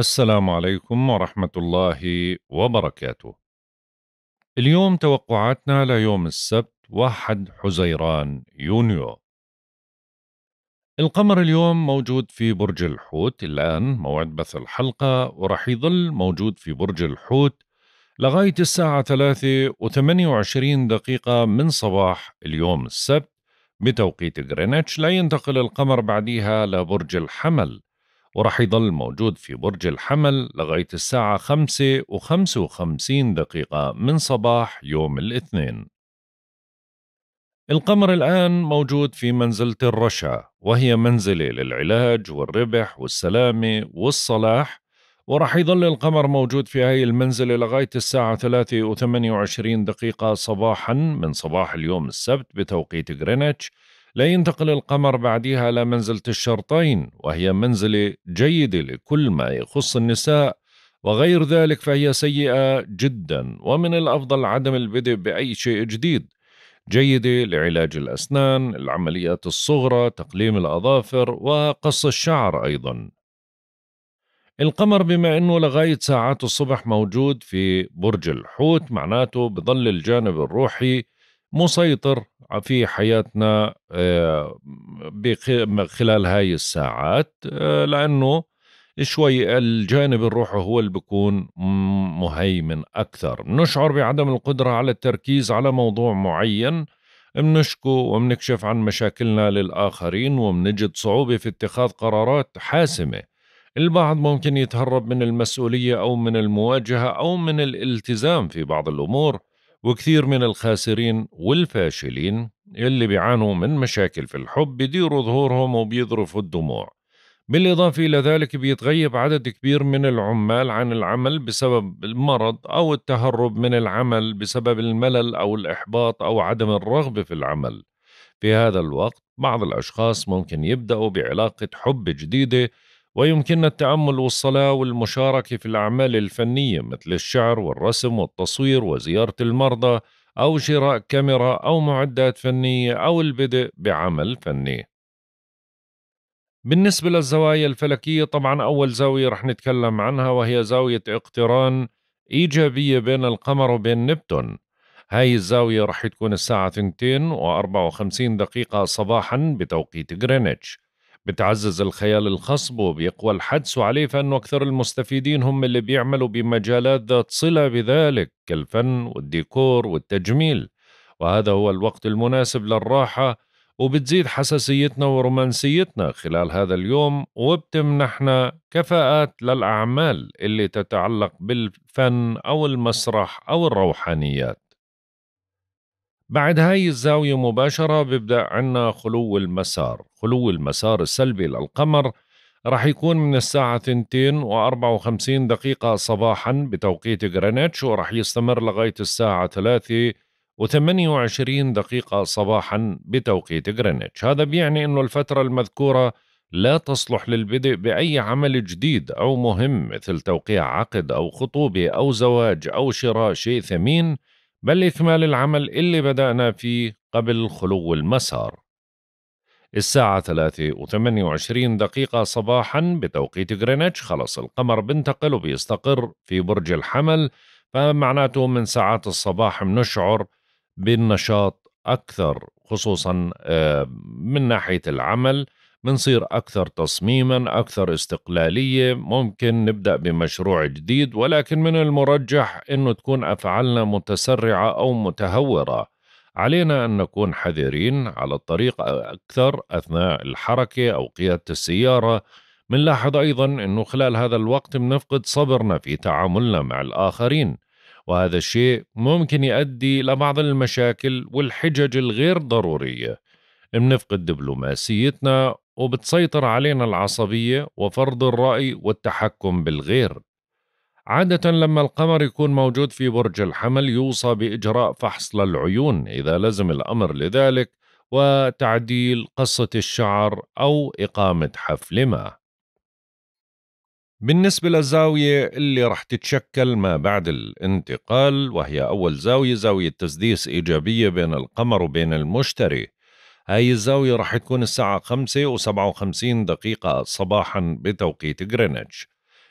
السلام عليكم ورحمة الله وبركاته. اليوم توقعاتنا ليوم السبت 1 حزيران يونيو. القمر اليوم موجود في برج الحوت الآن موعد بث الحلقة ورح يظل موجود في برج الحوت لغاية الساعة 3 و28 دقيقة من صباح اليوم السبت بتوقيت غرينتش لا ينتقل القمر بعديها لبرج الحمل وراح يضل موجود في برج الحمل لغاية الساعة 5 و55 دقيقة من صباح يوم الاثنين القمر الآن موجود في منزلة الرشا وهي منزلة للعلاج والربح والسلامة والصلاح وراح يظل القمر موجود في هاي المنزلة لغاية الساعة 3 و28 دقيقة صباحا من صباح اليوم السبت بتوقيت غرينتش لا ينتقل القمر بعدها إلى منزلة الشرطين وهي منزلة جيدة لكل ما يخص النساء وغير ذلك فهي سيئة جدا ومن الأفضل عدم البدء بأي شيء جديد جيدة لعلاج الأسنان، العمليات الصغرى، تقليم الأظافر وقص الشعر أيضا. القمر بما أنه لغاية ساعات الصبح موجود في برج الحوت معناته بظل الجانب الروحي مسيطر في حياتنا آه، خلال هاي الساعات آه، لأنه شوي الجانب الروحي هو اللي بيكون مهيمن أكثر نشعر بعدم القدرة على التركيز على موضوع معين منشكو ومنكشف عن مشاكلنا للآخرين ومنجد صعوبة في اتخاذ قرارات حاسمة البعض ممكن يتهرب من المسؤولية أو من المواجهة أو من الالتزام في بعض الأمور وكثير من الخاسرين والفاشلين اللي بيعانوا من مشاكل في الحب بيديروا ظهورهم وبيذرفوا الدموع بالإضافة إلى ذلك بيتغيب عدد كبير من العمال عن العمل بسبب المرض أو التهرب من العمل بسبب الملل أو الإحباط أو عدم الرغبة في العمل في هذا الوقت بعض الأشخاص ممكن يبدأوا بعلاقة حب جديدة ويمكننا التأمل والصلاة والمشاركة في الأعمال الفنية مثل الشعر والرسم والتصوير وزيارة المرضى أو شراء كاميرا أو معدات فنية أو البدء بعمل فني. بالنسبة للزوايا الفلكية طبعا أول زاوية رح نتكلم عنها وهي زاوية اقتران إيجابية بين القمر وبين نبتون هاي الزاوية رح تكون الساعة 2 و54 دقيقة صباحا بتوقيت غرينتش بتعزز الخيال الخصب وبيقوى الحدس عليه فإنه أكثر المستفيدين هم اللي بيعملوا بمجالات ذات صلة بذلك كالفن والديكور والتجميل وهذا هو الوقت المناسب للراحة وبتزيد حساسيتنا ورومانسيتنا خلال هذا اليوم وبتمنحنا كفاءات للأعمال اللي تتعلق بالفن أو المسرح أو الروحانيات بعد هاي الزاوية مباشرة بيبدأ عنا خلو المسار خلو المسار السلبي للقمر رح يكون من الساعة 2 و54 دقيقة صباحا بتوقيت غرينتش ورح يستمر لغاية الساعة 3 و28 دقيقة صباحا بتوقيت غرينتش هذا بيعني أنه الفترة المذكورة لا تصلح للبدء بأي عمل جديد أو مهم مثل توقيع عقد أو خطوبة أو زواج أو شراء شيء ثمين بل إكمال العمل اللي بدأنا فيه قبل خلو المسار الساعة 3 و 28 دقيقة صباحا بتوقيت غرينتش خلص القمر بنتقل وبيستقر في برج الحمل فمعناته من ساعات الصباح بنشعر بالنشاط أكثر خصوصا آه، من ناحية العمل بنصير أكثر تصميما أكثر استقلالية ممكن نبدأ بمشروع جديد ولكن من المرجح أنه تكون أفعالنا متسرعة أو متهورة علينا أن نكون حذرين على الطريق أكثر أثناء الحركة أو قيادة السيارة بنلاحظ أيضا أنه خلال هذا الوقت بنفقد صبرنا في تعاملنا مع الآخرين وهذا الشيء ممكن يؤدي لبعض المشاكل والحجج الغير ضرورية بنفقد دبلوماسيتنا وبتسيطر علينا العصبية وفرض الرأي والتحكم بالغير عادة لما القمر يكون موجود في برج الحمل يوصى بإجراء فحص للعيون إذا لزم الأمر لذلك وتعديل قصة الشعر أو إقامة حفل ما بالنسبة للزاوية اللي رح تتشكل ما بعد الانتقال وهي أول زاوية زاوية تسديس إيجابية بين القمر وبين المشتري هاي الزاوية رح تكون الساعة 5 و57 دقيقة صباحا بتوقيت غرينتش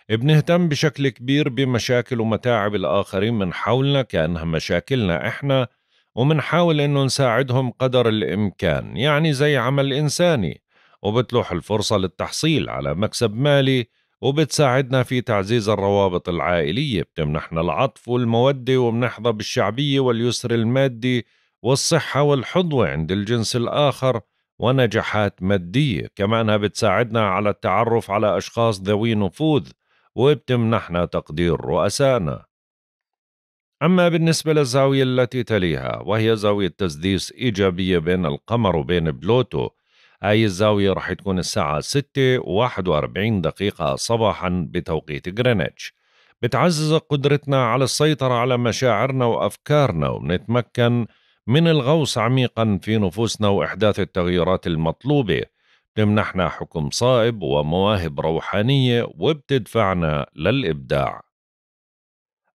بنهتم بشكل كبير بمشاكل ومتاعب الآخرين من حولنا كأنها مشاكلنا إحنا ومنحاول إنه نساعدهم قدر الإمكان يعني زي عمل إنساني وبتلوح الفرصة للتحصيل على مكسب مالي وبتساعدنا في تعزيز الروابط العائلية بتمنحنا العطف والمودة وبنحظى بالشعبية واليسر المادي والصحة والحظوة عند الجنس الآخر ونجاحات مادية كمانها بتساعدنا على التعرف على أشخاص ذوي نفوذ وبتمنحنا تقدير رؤسائنا أما بالنسبة للزاوية التي تليها وهي زاوية تسديس إيجابية بين القمر وبين بلوتو هاي الزاوية رح تكون الساعة 6 و41 دقيقة صباحا بتوقيت غرينتش بتعزز قدرتنا على السيطرة على مشاعرنا وأفكارنا ونتمكن من الغوص عميقا في نفوسنا وإحداث التغييرات المطلوبة تمنحنا حكم صائب ومواهب روحانية وبتدفعنا للإبداع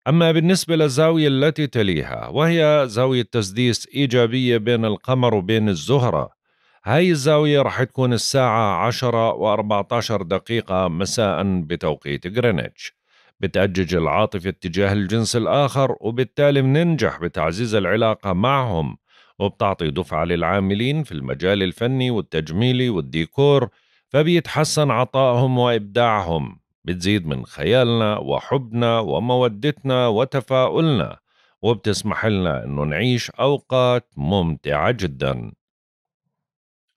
أما بالنسبة للزاوية التي تليها وهي زاوية تسديس إيجابية بين القمر وبين الزهرة هاي الزاوية رح تكون الساعة 10 و14 دقيقة مساء بتوقيت غرينتش بتأجج العاطفة اتجاه الجنس الآخر وبالتالي مننجح بتعزيز العلاقة معهم وبتعطي دفعة للعاملين في المجال الفني والتجميلي والديكور فبيتحسن عطائهم وإبداعهم بتزيد من خيالنا وحبنا ومودتنا وتفاؤلنا وبتسمح لنا أنه نعيش أوقات ممتعة جدا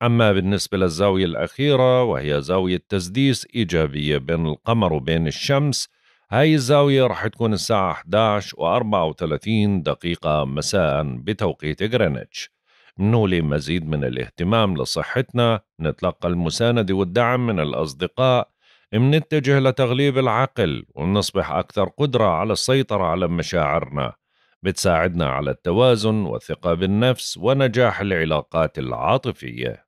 أما بالنسبة للزاوية الأخيرة وهي زاوية تسديس إيجابية بين القمر وبين الشمس هاي الزاوية رح تكون الساعة 11 و34 دقيقة مساء بتوقيت غرينتش منولي مزيد من الاهتمام لصحتنا نتلقى المساندة والدعم من الأصدقاء منتجه لتغليب العقل ونصبح أكثر قدرة على السيطرة على مشاعرنا بتساعدنا على التوازن والثقة بالنفس ونجاح العلاقات العاطفية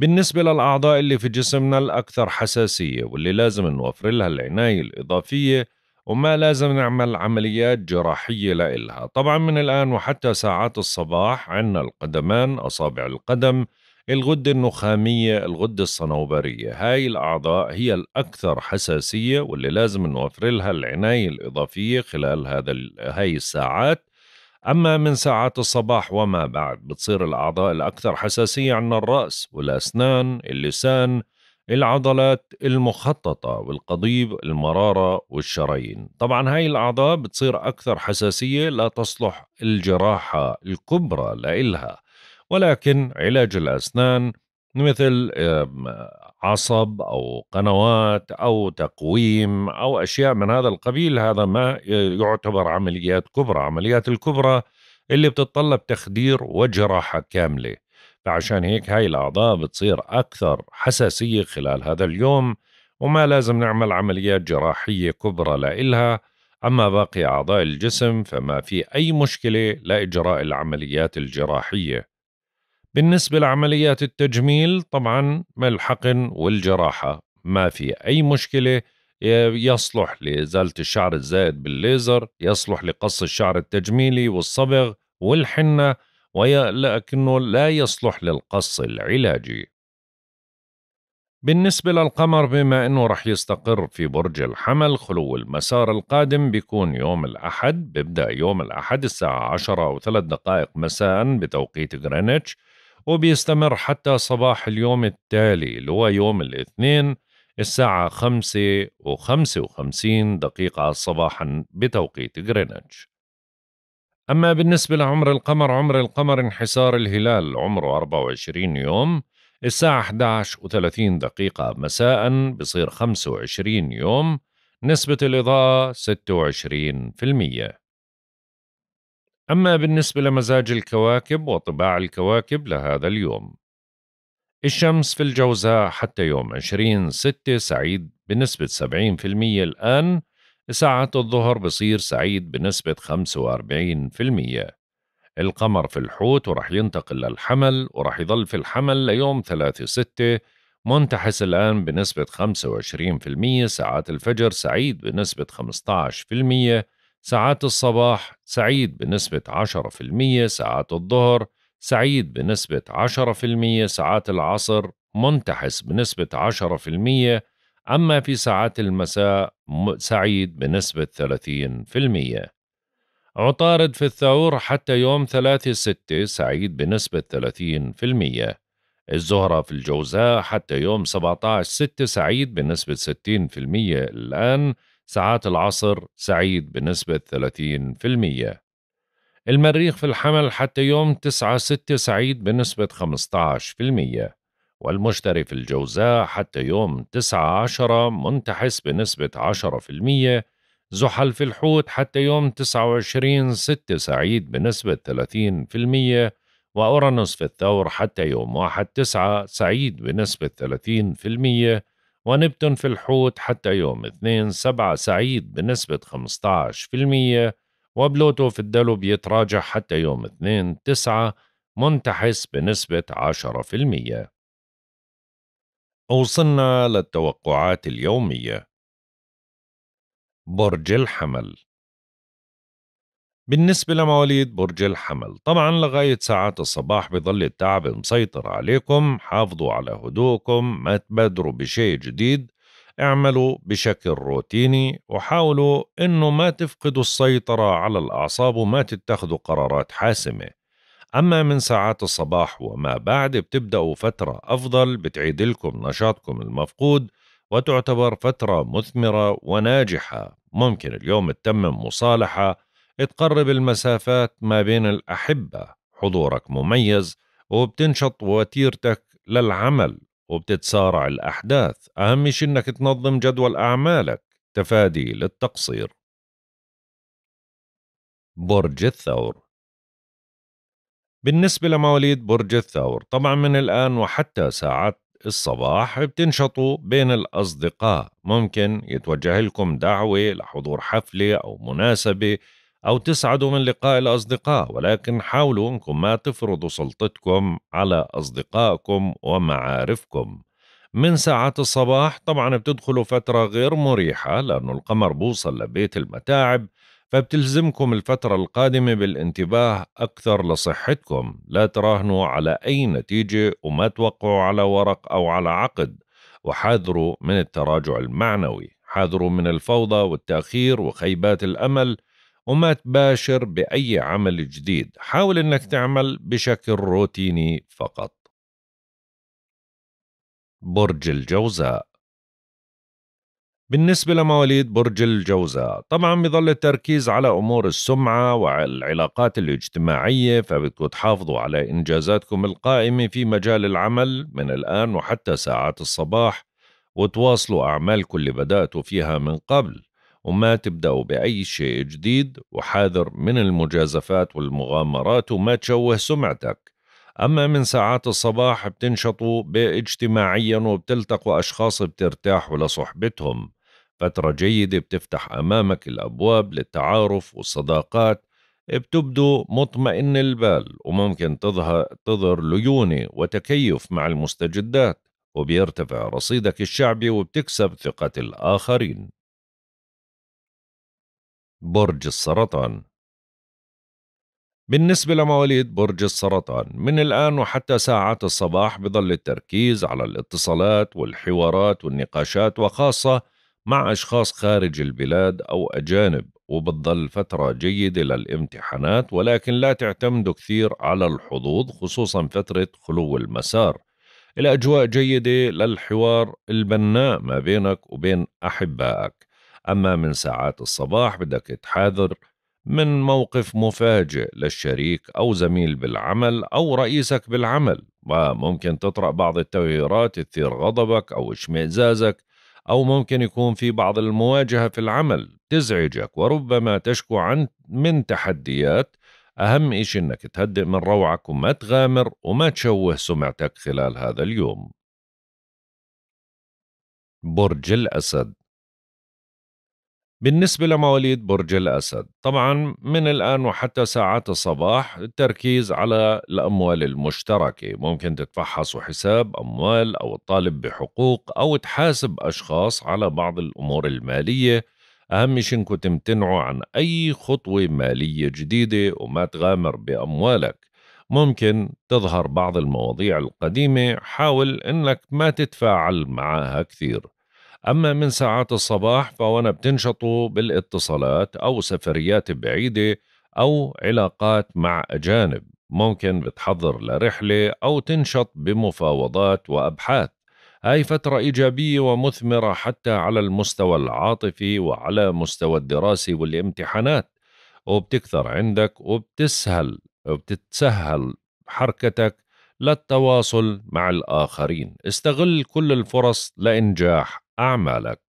بالنسبة للأعضاء اللي في جسمنا الأكثر حساسية واللي لازم نوفر لها العناية الإضافية وما لازم نعمل عمليات جراحية لإلها طبعا من الآن وحتى ساعات الصباح عنا القدمان أصابع القدم الغدة النخامية الغدة الصنوبرية هاي الأعضاء هي الأكثر حساسية واللي لازم نوفر لها العناية الإضافية خلال هذا هاي الساعات أما من ساعات الصباح وما بعد بتصير الأعضاء الأكثر حساسية عن الرأس والأسنان اللسان العضلات المخططة والقضيب المرارة والشرايين طبعا هاي الأعضاء بتصير أكثر حساسية لا تصلح الجراحة الكبرى لإلها ولكن علاج الأسنان مثل عصب او قنوات او تقويم او اشياء من هذا القبيل هذا ما يعتبر عمليات كبرى عمليات الكبرى اللي بتتطلب تخدير وجراحه كامله فعشان هيك هاي الاعضاء بتصير اكثر حساسيه خلال هذا اليوم وما لازم نعمل عمليات جراحيه كبرى لإلها اما باقي اعضاء الجسم فما في اي مشكله لاجراء العمليات الجراحيه بالنسبة لعمليات التجميل طبعا الحقن والجراحة ما في أي مشكلة يصلح لإزالة الشعر الزائد بالليزر يصلح لقص الشعر التجميلي والصبغ والحنة ولكنه لا يصلح للقص العلاجي بالنسبة للقمر بما أنه رح يستقر في برج الحمل خلو المسار القادم بيكون يوم الأحد بيبدأ يوم الأحد الساعة 10 أو 3 دقائق مساء بتوقيت غرينتش وبيستمر حتى صباح اليوم التالي اللي هو يوم الاثنين الساعة خمسة وخمسة وخمسين دقيقة صباحا بتوقيت غرينتش أما بالنسبة لعمر القمر عمر القمر انحسار الهلال عمره 24 يوم الساعة 11 و30 دقيقة مساء بصير 25 يوم نسبة الإضاءة 26% أما بالنسبة لمزاج الكواكب وطباع الكواكب لهذا اليوم الشمس في الجوزاء حتى يوم 20 ستة سعيد بنسبة 70% الآن ساعة الظهر بصير سعيد بنسبة 45% القمر في الحوت ورح ينتقل للحمل ورح يظل في الحمل ليوم 3 ستة منتحس الآن بنسبة 25% ساعات الفجر سعيد بنسبة 15% ساعات الصباح سعيد بنسبة 10% ساعات الظهر سعيد بنسبة 10% ساعات العصر منتحس بنسبة 10% أما في ساعات المساء سعيد بنسبة 30% عطارد في الثور حتى يوم 3 6 سعيد بنسبة 30% الزهرة في الجوزاء حتى يوم 17 6 سعيد بنسبة 60% الآن ساعات العصر سعيد بنسبة 30% المريخ في الحمل حتى يوم 9 6 سعيد بنسبة 15% والمشتري في الجوزاء حتى يوم 9 10 منتحس بنسبة 10% زحل في الحوت حتى يوم 29 6 سعيد بنسبة 30% وأورانوس في الثور حتى يوم 1 9 سعيد بنسبة المية ونبتون في الحوت حتى يوم 2 7 سعيد بنسبة 15% وبلوتو في الدلو بيتراجع حتى يوم 2 9 منتحس بنسبة 10% وصلنا للتوقعات اليومية برج الحمل بالنسبة لمواليد برج الحمل طبعا لغاية ساعات الصباح بظل التعب مسيطر عليكم حافظوا على هدوءكم ما تبادروا بشيء جديد اعملوا بشكل روتيني وحاولوا انه ما تفقدوا السيطرة على الأعصاب وما تتخذوا قرارات حاسمة أما من ساعات الصباح وما بعد بتبدأوا فترة أفضل بتعيد لكم نشاطكم المفقود وتعتبر فترة مثمرة وناجحة ممكن اليوم تتمم مصالحة تقرب المسافات ما بين الأحبة حضورك مميز وبتنشط وتيرتك للعمل وبتتسارع الأحداث أهم شيء إنك تنظم جدول أعمالك تفادي للتقصير برج الثور بالنسبة لمواليد برج الثور طبعا من الآن وحتى ساعات الصباح بتنشطوا بين الأصدقاء ممكن يتوجه لكم دعوة لحضور حفلة أو مناسبة أو تسعدوا من لقاء الأصدقاء ولكن حاولوا أنكم ما تفرضوا سلطتكم على أصدقائكم ومعارفكم من ساعات الصباح طبعا بتدخلوا فترة غير مريحة لأنه القمر بوصل لبيت المتاعب فبتلزمكم الفترة القادمة بالانتباه أكثر لصحتكم لا تراهنوا على أي نتيجة وما توقعوا على ورق أو على عقد وحاذروا من التراجع المعنوي حاذروا من الفوضى والتأخير وخيبات الأمل وما تباشر بأي عمل جديد حاول أنك تعمل بشكل روتيني فقط برج الجوزاء بالنسبة لمواليد برج الجوزاء طبعا بظل التركيز على أمور السمعة والعلاقات الاجتماعية فبدكم تحافظوا على إنجازاتكم القائمة في مجال العمل من الآن وحتى ساعات الصباح وتواصلوا أعمالكم اللي بدأتوا فيها من قبل وما تبدأوا بأي شيء جديد وحاذر من المجازفات والمغامرات وما تشوه سمعتك أما من ساعات الصباح بتنشطوا اجتماعيا وبتلتقوا أشخاص بترتاحوا لصحبتهم فترة جيدة بتفتح أمامك الأبواب للتعارف والصداقات بتبدو مطمئن البال وممكن تظهر, تظهر ليونة وتكيف مع المستجدات وبيرتفع رصيدك الشعبي وبتكسب ثقة الآخرين برج السرطان بالنسبة لمواليد برج السرطان من الآن وحتى ساعات الصباح بظل التركيز على الاتصالات والحوارات والنقاشات وخاصة مع أشخاص خارج البلاد أو أجانب وبتظل فترة جيدة للامتحانات ولكن لا تعتمدوا كثير على الحظوظ خصوصا فترة خلو المسار الأجواء جيدة للحوار البناء ما بينك وبين أحبائك أما من ساعات الصباح بدك تحاذر من موقف مفاجئ للشريك أو زميل بالعمل أو رئيسك بالعمل وممكن تطرأ بعض التغييرات تثير غضبك أو اشمئزازك أو ممكن يكون في بعض المواجهة في العمل تزعجك وربما تشكو عن من تحديات أهم إشي إنك تهدئ من روعك وما تغامر وما تشوه سمعتك خلال هذا اليوم برج الأسد بالنسبة لمواليد برج الأسد طبعا من الآن وحتى ساعات الصباح التركيز على الأموال المشتركة ممكن تتفحصوا حساب أموال أو الطالب بحقوق أو تحاسب أشخاص على بعض الأمور المالية أهم شيء إنكم تمتنعوا عن أي خطوة مالية جديدة وما تغامر بأموالك ممكن تظهر بعض المواضيع القديمة حاول إنك ما تتفاعل معها كثير أما من ساعات الصباح فأنا بتنشطوا بالاتصالات أو سفريات بعيدة أو علاقات مع أجانب ممكن بتحضر لرحلة أو تنشط بمفاوضات وأبحاث هاي فترة إيجابية ومثمرة حتى على المستوى العاطفي وعلى مستوى الدراسي والامتحانات وبتكثر عندك وبتسهل وبتتسهل حركتك للتواصل مع الآخرين استغل كل الفرص لإنجاح أعمالك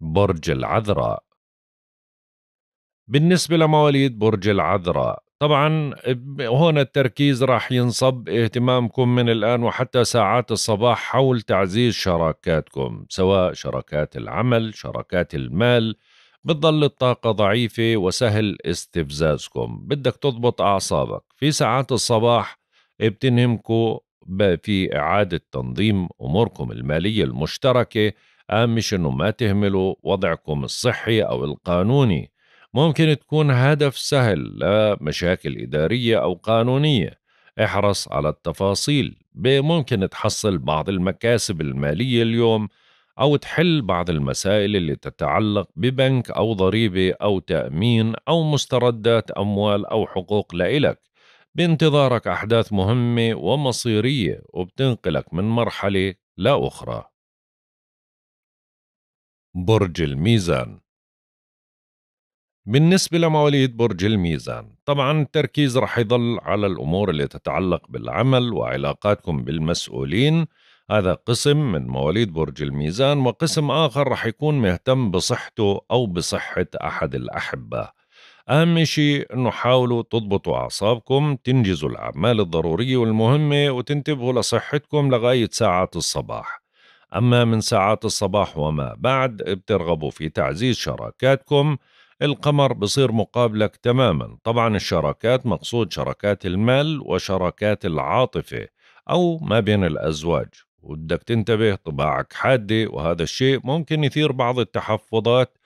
برج العذراء بالنسبة لمواليد برج العذراء طبعا هون التركيز راح ينصب اهتمامكم من الآن وحتى ساعات الصباح حول تعزيز شراكاتكم سواء شراكات العمل شراكات المال بتضل الطاقة ضعيفة وسهل استفزازكم بدك تضبط أعصابك في ساعات الصباح بتنهمكم في إعادة تنظيم أموركم المالية المشتركة أهم مش أنه ما تهملوا وضعكم الصحي أو القانوني ممكن تكون هدف سهل لمشاكل إدارية أو قانونية احرص على التفاصيل ممكن تحصل بعض المكاسب المالية اليوم أو تحل بعض المسائل اللي تتعلق ببنك أو ضريبة أو تأمين أو مستردات أموال أو حقوق لإلك بانتظارك أحداث مهمة ومصيرية وبتنقلك من مرحلة لأخرى برج الميزان بالنسبة لمواليد برج الميزان طبعا التركيز رح يضل على الأمور اللي تتعلق بالعمل وعلاقاتكم بالمسؤولين هذا قسم من مواليد برج الميزان وقسم آخر رح يكون مهتم بصحته أو بصحة أحد الأحبة أهم شيء إنه حاولوا تضبطوا أعصابكم تنجزوا الأعمال الضرورية والمهمة وتنتبهوا لصحتكم لغاية ساعات الصباح أما من ساعات الصباح وما بعد بترغبوا في تعزيز شراكاتكم القمر بصير مقابلك تماما طبعا الشراكات مقصود شراكات المال وشراكات العاطفة أو ما بين الأزواج وبدك تنتبه طباعك حادة وهذا الشيء ممكن يثير بعض التحفظات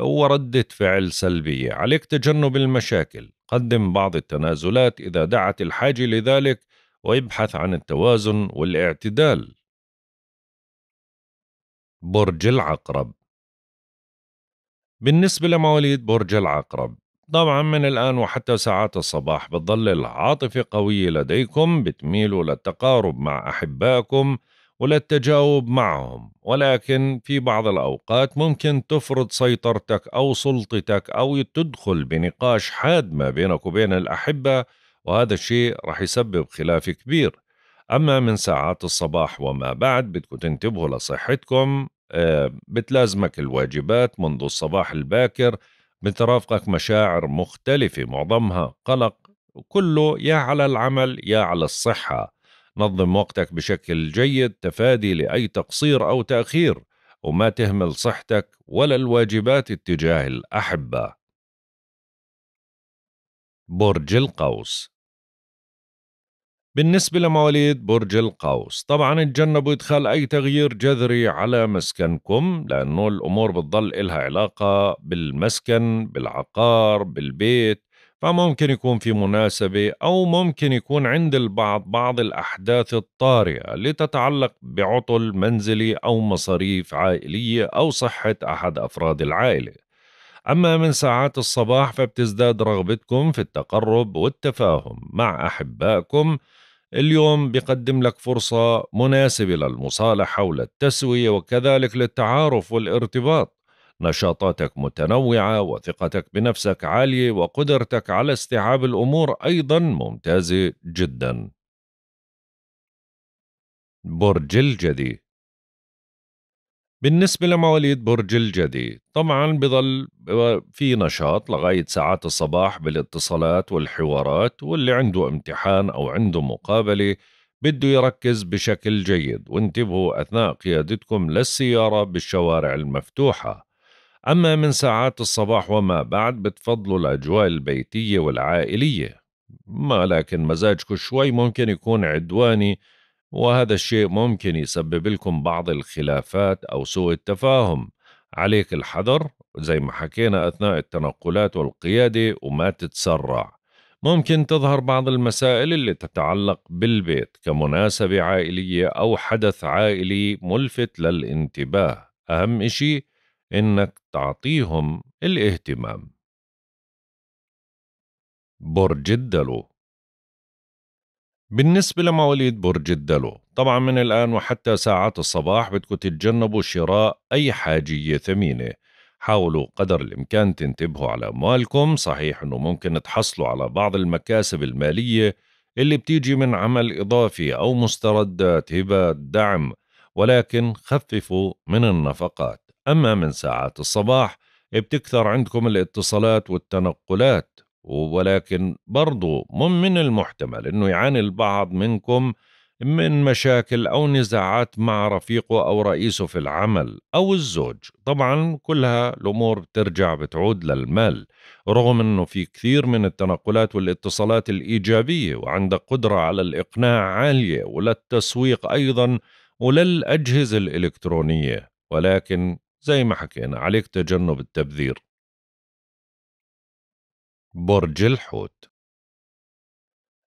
وردة فعل سلبية عليك تجنب المشاكل قدم بعض التنازلات إذا دعت الحاجة لذلك ويبحث عن التوازن والاعتدال برج العقرب بالنسبة لمواليد برج العقرب طبعا من الآن وحتى ساعات الصباح بتظل العاطفة قوية لديكم بتميلوا للتقارب مع أحبائكم ولا التجاوب معهم ولكن في بعض الأوقات ممكن تفرض سيطرتك أو سلطتك أو تدخل بنقاش حاد ما بينك وبين الأحبة وهذا الشيء رح يسبب خلاف كبير أما من ساعات الصباح وما بعد بدكم تنتبهوا لصحتكم آه، بتلازمك الواجبات منذ الصباح الباكر بترافقك مشاعر مختلفة معظمها قلق كله يا على العمل يا على الصحة نظم وقتك بشكل جيد تفادي لأي تقصير أو تأخير وما تهمل صحتك ولا الواجبات اتجاه الأحبة برج القوس بالنسبة لمواليد برج القوس طبعا تجنبوا إدخال أي تغيير جذري على مسكنكم لأنه الأمور بتضل إلها علاقة بالمسكن بالعقار بالبيت فممكن يكون في مناسبة أو ممكن يكون عند البعض بعض الأحداث الطارئة لتتعلق بعطل منزلي أو مصاريف عائلية أو صحة أحد أفراد العائلة. أما من ساعات الصباح فبتزداد رغبتكم في التقرب والتفاهم مع أحبائكم اليوم بقدم لك فرصة مناسبة للمصالحة وللتسوية وكذلك للتعارف والارتباط نشاطاتك متنوعة وثقتك بنفسك عالية وقدرتك على استيعاب الأمور أيضا ممتازة جدا برج الجدي بالنسبة لمواليد برج الجدي طبعا بظل في نشاط لغاية ساعات الصباح بالاتصالات والحوارات واللي عنده امتحان أو عنده مقابلة بده يركز بشكل جيد وانتبهوا أثناء قيادتكم للسيارة بالشوارع المفتوحة أما من ساعات الصباح وما بعد بتفضلوا الأجواء البيتية والعائلية ما لكن مزاجكم شوي ممكن يكون عدواني وهذا الشيء ممكن يسبب لكم بعض الخلافات أو سوء التفاهم عليك الحذر زي ما حكينا أثناء التنقلات والقيادة وما تتسرع ممكن تظهر بعض المسائل اللي تتعلق بالبيت كمناسبة عائلية أو حدث عائلي ملفت للانتباه أهم إشي إنك تعطيهم الاهتمام برج الدلو بالنسبة لمواليد برج الدلو طبعا من الآن وحتى ساعات الصباح بدكم تتجنبوا شراء أي حاجية ثمينة حاولوا قدر الإمكان تنتبهوا على أموالكم صحيح أنه ممكن تحصلوا على بعض المكاسب المالية اللي بتيجي من عمل إضافي أو مستردات هبات دعم ولكن خففوا من النفقات أما من ساعات الصباح بتكثر عندكم الاتصالات والتنقلات ولكن برضو من المحتمل أنه يعاني البعض منكم من مشاكل أو نزاعات مع رفيقه أو رئيسه في العمل أو الزوج طبعا كلها الأمور بترجع بتعود للمال رغم أنه في كثير من التنقلات والاتصالات الإيجابية وعندك قدرة على الإقناع عالية وللتسويق أيضا وللأجهزة الإلكترونية ولكن زي ما حكينا عليك تجنب التبذير برج الحوت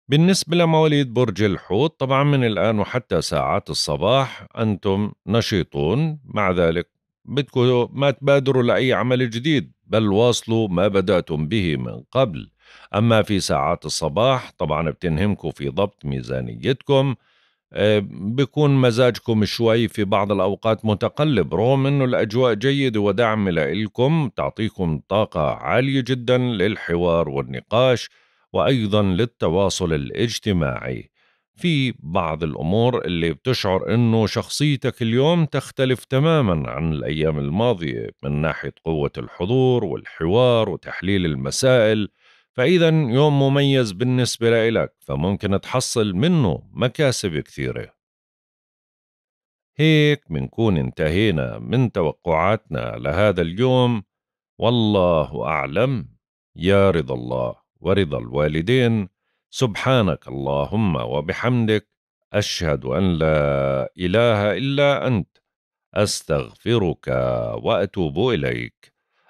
بالنسبة لمواليد برج الحوت طبعا من الآن وحتى ساعات الصباح أنتم نشيطون مع ذلك بدكم ما تبادروا لأي عمل جديد بل واصلوا ما بدأتم به من قبل أما في ساعات الصباح طبعا بتنهمكم في ضبط ميزانيتكم بيكون مزاجكم شوي في بعض الأوقات متقلب رغم أنه الأجواء جيدة ودعم لإلكم تعطيكم طاقة عالية جدا للحوار والنقاش وأيضا للتواصل الاجتماعي في بعض الأمور اللي بتشعر أنه شخصيتك اليوم تختلف تماما عن الأيام الماضية من ناحية قوة الحضور والحوار وتحليل المسائل فإذا يوم مميز بالنسبة لإلك فممكن تحصل منه مكاسب كثيرة هيك منكون انتهينا من توقعاتنا لهذا اليوم والله أعلم يا رضا الله ورضا الوالدين سبحانك اللهم وبحمدك أشهد أن لا إله إلا أنت أستغفرك وأتوب إليك